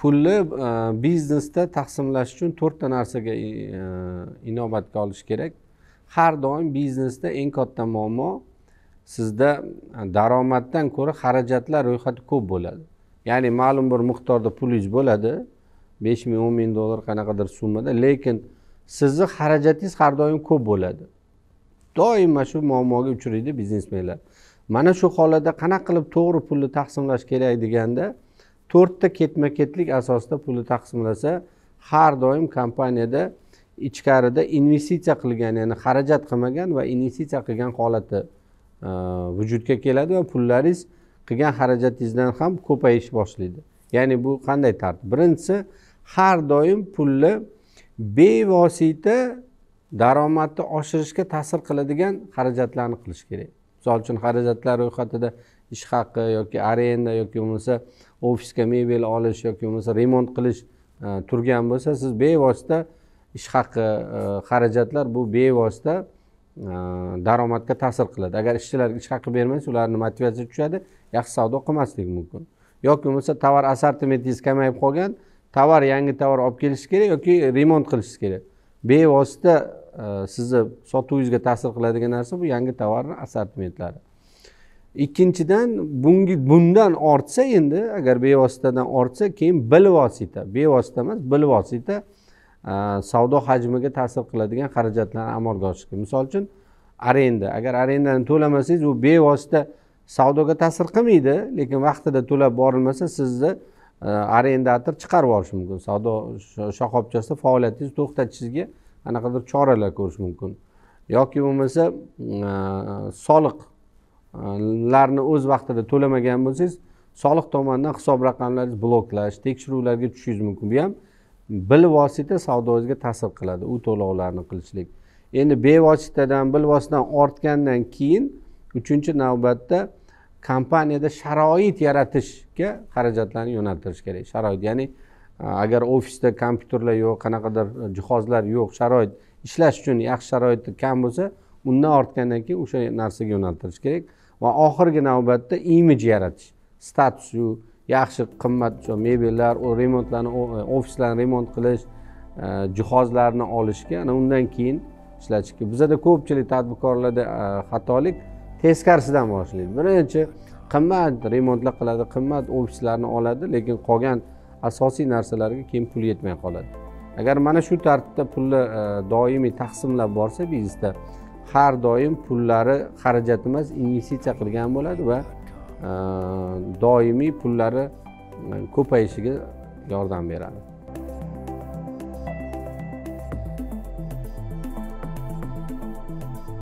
pulni e, biznesda taqsimlash uchun to'rtta narsaga e, e, inobatga olish kerak har doim biznesda eng katta muammo sizda daromaddan ko'ra xarajatlar ro'yxati ko'p bo'ladi ya'ni ma'lum bir miqdorda pulingiz bo'ladi besh ming o'n ming dollar qanaqadir summada lekin sizni xarajatingiz har doim ko'p bo'ladi doim mana shu muammoga uchraydi biznesmenlar mana shu holatda qanaqa qilib to'g'ri pulni taqsimlash kerak deganda de, to'rtta ketma ketlik asosida pulni taqsimlasa har doim kompaniyada ichkarida investitsiya qilgan ya'ni xarajat qilmagan va investitsiya qilgan holati e, vujudga keladi va pullaringiz qilgan xarajatingizdan ham ko'payish boshlaydi ya'ni bu qanday tartib birinchisi har doim pulni bevosita daromadni oshirishga ta'sir qiladigan xarajatlarni qilish kerak misol uchun xarajatlar ro'yxatida ish haqi yoki arenda yoki bo'lmasa ofisga mebel olish yoki bo'lmasa remont qilish e, turgan bo'lsa siz bevosita ish haqi e, xarajatlar bu bevosita e, daromadga ta'sir qiladi agar ishchilarga ish haqi bermasangiz ularni motivatsiyasi tushadi yaxshi savdo qilmasligi mumkin yoki bo'lmasa tovar assortimentingiz kamayib qolgan tovar yangi tovar olib kelishingiz kerak yoki remont qilishingiz kerak bevosita sizni sotuvingizga ta'sir qiladigan narsa bu yangi tovarni assortimentlari ikkinchidan bunga bundan ortsa endi agar bevositadan ortsa keyin bilvosita bevosita emas bilvosita savdo hajmiga ta'sir qiladigan xarajatlarni amalga oshirgan misol uchun arenda agar arendani to'lamasangiz u bevosita savdoga ta'sir qilmaydi lekin vaqtida to'lab borilmasa sizni arendator chiqarib yuborishi mumkin savdo shoxobchasida faoliyatingizni to'xtatishingizga qanaqadir choralar ko'rish mumkin yoki bo'lmasa soliq larni o'z vaqtida to'lamagan bo'lsangiz soliq tomonidan hisob raqamlaringizni bloklash tekshiruvlarga tushishingiz mumkin bu ham bilvosita savdoingizga ta'sir qiladi u to'lovlarni qilishlik endi bevositadan bilvositadan ortgandan keyin uchinchi navbatda kompaniyada sharoit yaratishga xarajatlarni yo'naltirish kerak sharoit ya'ni e, agar ofisda kompyuterlar yo'q qanaqadir jihozlar yo'q sharoit ishlash uchun yaxshi sharoiti kam bo'lsa undan ortgandan keyin o'sha narsaga yo'naltirish kerak va oxirgi navbatda imij yaratish statusu yaxshi qimmat mebellar remontlarni e, ofislarni remont qilish e, jihozlarni olishga ana undan keyin ishlatishga bizada ko'pchilik tadbirkorlarda e, xatolik teskarisidan boshlaydi birinchi qimmat remontlar qiladi qimmat ofislarni oladi lekin qolgan asosiy narsalarga keyin pul yetmay qoladi agar mana shu tartibda pulni doimiy taqsimlab borsa biznesda har doim pullari xarajat emas investitsiya qilgan bo'ladi va e, doimiy pullari e, ko'payishiga yordam beradi